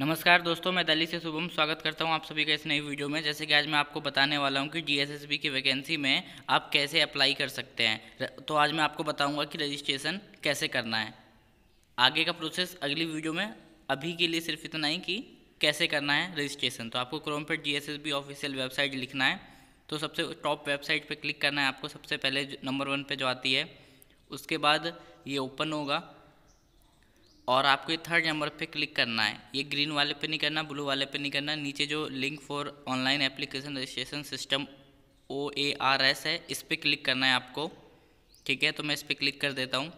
नमस्कार दोस्तों मैं दिल्ली से शुभम स्वागत करता हूं आप सभी का इस नई वीडियो में जैसे कि आज मैं आपको बताने वाला हूं कि डीएसएसबी की वैकेंसी में आप कैसे अप्लाई कर सकते हैं तो आज मैं आपको बताऊंगा कि रजिस्ट्रेशन कैसे करना है आगे का प्रोसेस अगली वीडियो में अभी के लिए सिर्फ इतना ही कि कैसे करना है रजिस्ट्रेशन तो आपको क्रोम पर जी ऑफिशियल वेबसाइट लिखना है तो सबसे टॉप वेबसाइट पर क्लिक करना है आपको सबसे पहले नंबर वन पर जो आती है उसके बाद ये ओपन होगा और आपको ये थर्ड नंबर पे क्लिक करना है ये ग्रीन वाले पे नहीं करना ब्लू वाले पे नहीं करना नीचे जो link for online application registration system O A R S है इस पर क्लिक करना है आपको ठीक है तो मैं इस पर क्लिक कर देता हूँ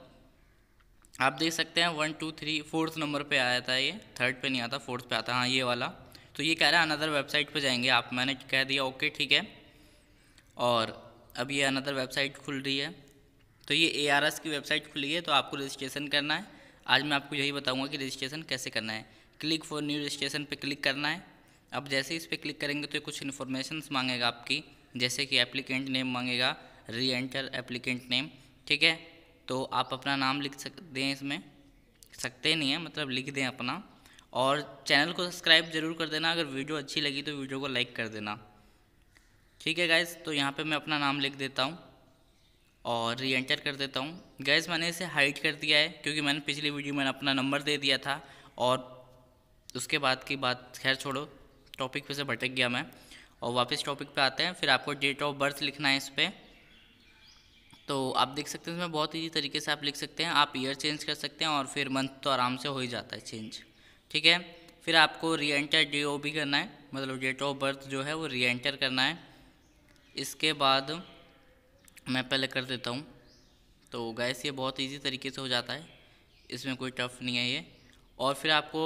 आप देख सकते हैं one two three fourth number पर आया था ये थर्ड पर नहीं आता फोर्थ पर आता हाँ ये वाला तो ये कह रहा है अनदर वेबसाइट पर जाएंगे आप मैंने कह दिया ओके ठीक है और अब ये अनदर वेबसाइट खुल रही है तो ये ए की वेबसाइट खुली है तो आपको रजिस्ट्रेशन करना है आज मैं आपको यही बताऊंगा कि रजिस्ट्रेशन कैसे करना है क्लिक फॉर न्यू रजिस्ट्रेशन पे क्लिक करना है अब जैसे इस पर क्लिक करेंगे तो कुछ इन्फॉर्मेशन मांगेगा आपकी जैसे कि एप्लीकेंट नेम मांगेगा री एंटर एप्लीकेंट नेम ठीक है तो आप अपना नाम लिख सक दें इसमें सकते नहीं है मतलब लिख दें अपना और चैनल को सब्सक्राइब जरूर कर देना अगर वीडियो अच्छी लगी तो वीडियो को लाइक कर देना ठीक है गाइज तो यहाँ पे मैं अपना नाम लिख देता हूँ और री एंटर कर देता हूँ गैस मैंने इसे हाइड कर दिया है क्योंकि मैंने पिछली वीडियो में अपना नंबर दे दिया था और उसके बाद की बात खैर छोड़ो टॉपिक पे से भटक गया मैं और वापस टॉपिक पे आते हैं फिर आपको डेट ऑफ बर्थ लिखना है इस पर तो आप देख सकते हैं इसमें बहुत ईजी तरीके से आप लिख सकते हैं आप ईयर चेंज कर सकते हैं और फिर मंथ तो आराम से हो ही जाता है चेंज ठीक है फिर आपको री एंटर डी ओ भी करना है मतलब डेट ऑफ बर्थ जो है वो री एंटर करना है इसके बाद मैं पहले कर देता हूँ तो गैस ये बहुत इजी तरीके से हो जाता है इसमें कोई टफ नहीं है ये और फिर आपको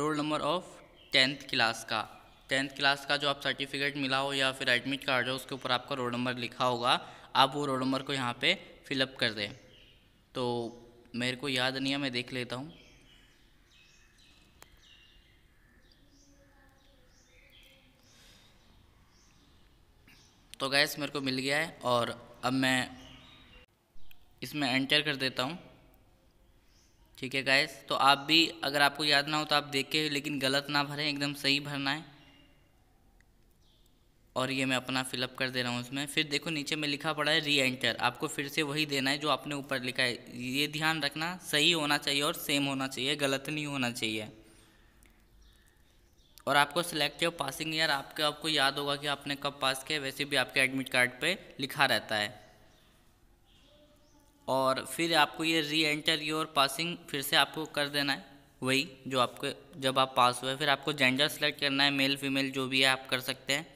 roll number of tenth class का टेंथ क्लास का जो आप सर्टिफिकेट मिला हो या फिर एडमिट कार्ड हो उसके ऊपर आपका रोल नंबर लिखा होगा आप वो रोल नंबर को यहाँ पर फिलअप कर दें तो मेरे को याद नहीं है मैं देख लेता हूँ तो गैस मेरे को मिल गया है और अब मैं इसमें एंटर कर देता हूँ ठीक है गाइस तो आप भी अगर आपको याद ना हो तो आप देख के लेकिन गलत ना भरें एकदम सही भरना है और ये मैं अपना फिलअप कर दे रहा हूँ उसमें फिर देखो नीचे में लिखा पड़ा है री एंटर आपको फिर से वही देना है जो आपने ऊपर लिखा है ये ध्यान रखना सही होना चाहिए और सेम होना चाहिए गलत नहीं होना चाहिए और आपको सिलेक्टिव पासिंग ईयर आपके आपको याद होगा कि आपने कब पास किया वैसे भी आपके एडमिट कार्ड पे लिखा रहता है और फिर आपको ये री एंटर योर पासिंग फिर से आपको कर देना है वही जो आपके जब आप पास हुए फिर आपको जेंडर सेलेक्ट करना है मेल फीमेल जो भी है आप कर सकते हैं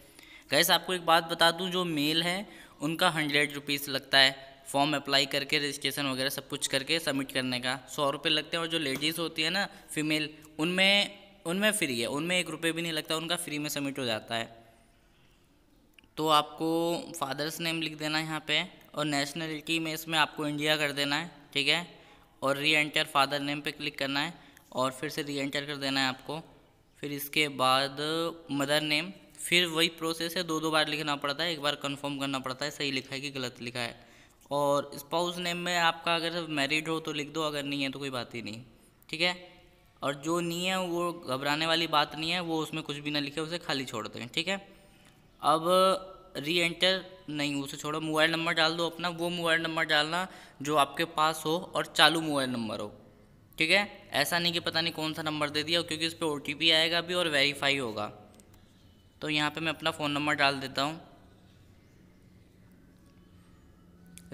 गैस आपको एक बात बता दूँ जो मेल है उनका हंड्रेड रुपीज़ लगता है फॉर्म अप्लाई करके रजिस्ट्रेशन वगैरह सब कुछ करके सबमिट करने का सौ रुपये लगते हैं और जो लेडीज़ होती है ना फीमेल उनमें उनमें फ्री है उनमें एक रुपये भी नहीं लगता उनका फ्री में सबमिट हो जाता है तो आपको फादर्स नेम लिख देना है यहाँ पे और नेशनलिटी में इसमें आपको इंडिया कर देना है ठीक है और री एंटर फादर नेम पे क्लिक करना है और फिर से री एंटर कर देना है आपको फिर इसके बाद मदर नेम फिर वही प्रोसेस है दो दो बार लिखना पड़ता है एक बार कंफर्म करना पड़ता है सही लिखा है कि गलत लिखा है और स्पाउस नेम में आपका अगर मैरिड हो तो लिख दो अगर नहीं है तो कोई बात ही नहीं ठीक है और जो नहीं है वो घबराने वाली बात नहीं है वो उसमें कुछ भी ना लिखे उसे खाली छोड़ दें ठीक है अब री एंटर नहीं उसे छोड़ो मोबाइल नंबर डाल दो अपना वो मोबाइल नंबर डालना जो आपके पास हो और चालू मोबाइल नंबर हो ठीक है ऐसा नहीं कि पता नहीं कौन सा नंबर दे दिया क्योंकि उस पर ओ आएगा भी और वेरीफाई होगा तो यहाँ पे मैं अपना फ़ोन नंबर डाल देता हूँ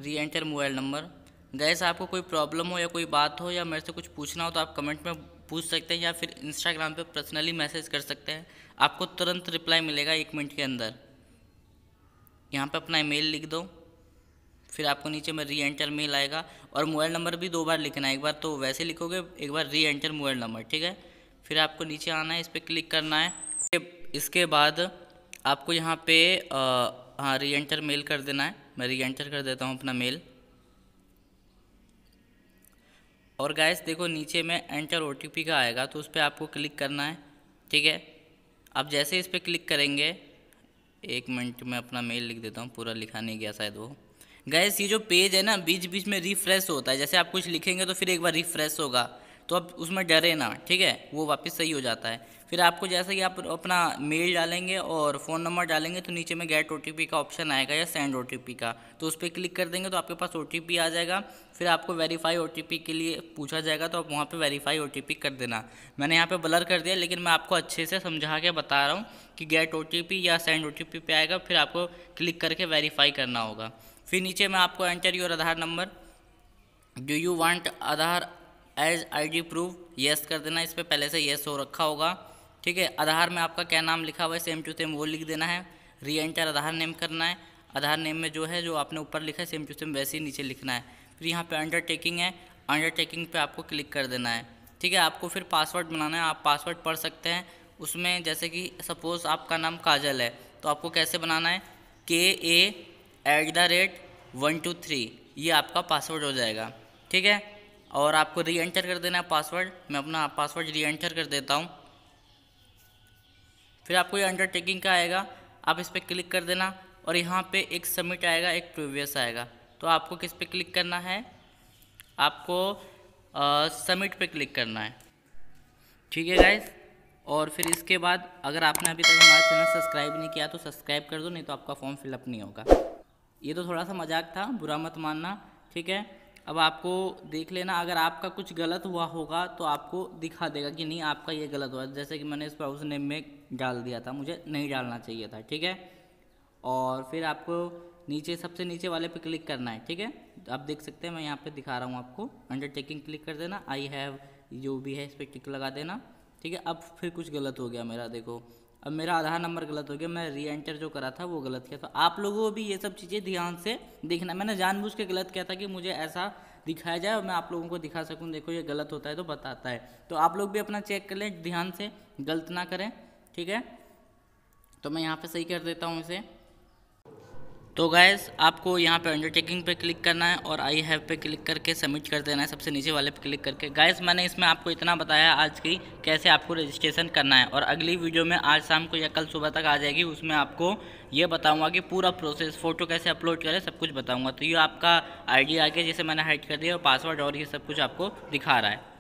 री एंटर मोबाइल नंबर गैस आपको कोई प्रॉब्लम हो या कोई बात हो या मेरे से कुछ पूछना हो तो आप कमेंट में पूछ सकते हैं या फिर इंस्टाग्राम पे पर्सनली मैसेज कर सकते हैं आपको तुरंत रिप्लाई मिलेगा एक मिनट के अंदर यहाँ पे अपना ईमेल लिख दो फिर आपको नीचे में री एंटर मेल आएगा और मोबाइल नंबर भी दो बार लिखना है एक बार तो वैसे लिखोगे एक बार री एंटर मोबाइल नंबर ठीक है फिर आपको नीचे आना है इस पर क्लिक करना है इसके बाद आपको यहाँ पे हाँ री एंटर मेल कर देना है मैं री एंटर कर देता हूँ अपना मेल और गैस देखो नीचे में एंटर ओ का आएगा तो उस पर आपको क्लिक करना है ठीक है आप जैसे इस पर क्लिक करेंगे एक मिनट में अपना मेल लिख देता हूँ पूरा लिखा नहीं गया शायद वो गैस ये जो पेज है ना बीच बीच में रिफ्रेश होता है जैसे आप कुछ लिखेंगे तो फिर एक बार रिफ्रेश होगा तो अब उसमें डरे ना ठीक है वो वापस सही हो जाता है फिर आपको जैसे कि आप अपना मेल डालेंगे और फ़ोन नंबर डालेंगे तो नीचे में गेट ओ का ऑप्शन आएगा या सेंड ओ का तो उस पर क्लिक कर देंगे तो आपके पास ओ आ जाएगा फिर आपको वेरीफाई ओ के लिए पूछा जाएगा तो आप वहाँ पर वेरीफाई ओ कर देना मैंने यहाँ पर ब्लर कर दिया लेकिन मैं आपको अच्छे से समझा के बता रहा हूँ कि गेट ओ या सेंड ओ पे आएगा फिर आपको क्लिक करके वेरीफाई करना होगा फिर नीचे में आपको enter your Aadhaar number do you want Aadhaar as ID proof yes कर देना इस पर पहले से यस हो रखा होगा ठीक है आधार में आपका क्या नाम लिखा हुआ है सेम टू सेम वो लिख देना है री एंटर आधार नेम करना है आधार नेम में जो है जो आपने ऊपर लिखा है सेम टू सेम वैसे ही नीचे लिखना है फिर यहाँ पे अंडरटेकिंग है अंडरटेकिंग पे आपको क्लिक कर देना है ठीक है आपको फिर पासवर्ड बनाना है आप पासवर्ड पढ़ सकते हैं उसमें जैसे कि सपोज़ आपका नाम काजल है तो आपको कैसे बनाना है के A at the rate one two three ये आपका पासवर्ड हो जाएगा ठीक है और आपको री एंटर कर देना है पासवर्ड मैं अपना पासवर्ड री एंटर कर देता हूँ फिर आपको ये अंडरटेकिंग का आएगा आप इस पर क्लिक कर देना और यहाँ पे एक सबमिट आएगा एक प्रीवियस आएगा तो आपको किस पे क्लिक करना है आपको सबमिट पे क्लिक करना है ठीक है गाइस और फिर इसके बाद अगर आपने अभी तक हमारा चैनल सब्सक्राइब नहीं किया तो सब्सक्राइब कर दो नहीं तो आपका फॉर्म फिलअप नहीं होगा ये तो थोड़ा सा मजाक था बुरा मत मानना ठीक है अब आपको देख लेना अगर आपका कुछ गलत हुआ होगा तो आपको दिखा देगा कि नहीं आपका ये गलत हुआ जैसे कि मैंने इस पर उस नेम में डाल दिया था मुझे नहीं डालना चाहिए था ठीक है और फिर आपको नीचे सबसे नीचे वाले पे क्लिक करना है ठीक है आप देख सकते हैं मैं यहाँ पे दिखा रहा हूँ आपको अंडरटेकिंग क्लिक कर देना आई हैव जो भी है इस पर टिक लगा देना ठीक है अब फिर कुछ गलत हो गया मेरा देखो अब मेरा आधार नंबर गलत हो गया मैं री एंटर जो करा था वो गलत किया तो आप लोगों को भी ये सब चीज़ें ध्यान से देखना मैंने जानबूझ के गलत किया था कि मुझे ऐसा दिखाया जाए और मैं आप लोगों को दिखा सकूँ देखो ये गलत होता है तो बताता है तो आप लोग भी अपना चेक कर लें ध्यान से गलत ना करें ठीक है तो मैं यहाँ पर सही कर देता हूँ इसे तो गैस आपको यहाँ पे अंडरटेकिंग पे क्लिक करना है और आई हैव पे क्लिक करके सबमिट कर देना है सबसे नीचे वाले पे क्लिक करके गैस मैंने इसमें आपको इतना बताया आज की कैसे आपको रजिस्ट्रेशन करना है और अगली वीडियो में आज शाम को या कल सुबह तक आ जाएगी उसमें आपको ये बताऊँगा कि पूरा प्रोसेस फ़ोटो कैसे अपलोड करें सब कुछ बताऊँगा तो ये आपका आई डी आ गया जिसे मैंने हाइड कर दिया और पासवर्ड और ये सब कुछ आपको दिखा रहा है